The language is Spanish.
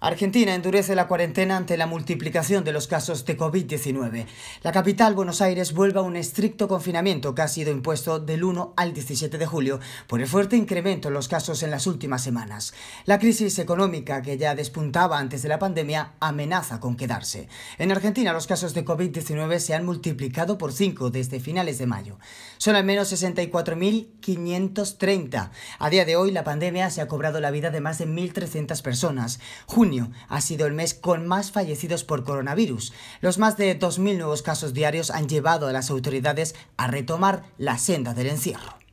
Argentina endurece la cuarentena ante la multiplicación de los casos de COVID-19. La capital, Buenos Aires, vuelve a un estricto confinamiento que ha sido impuesto del 1 al 17 de julio por el fuerte incremento en los casos en las últimas semanas. La crisis económica que ya despuntaba antes de la pandemia amenaza con quedarse. En Argentina, los casos de COVID-19 se han multiplicado por 5 desde finales de mayo. Son al menos 64.530. A día de hoy, la pandemia se ha cobrado la vida de más de 1.300 personas ha sido el mes con más fallecidos por coronavirus. Los más de 2.000 nuevos casos diarios han llevado a las autoridades a retomar la senda del encierro.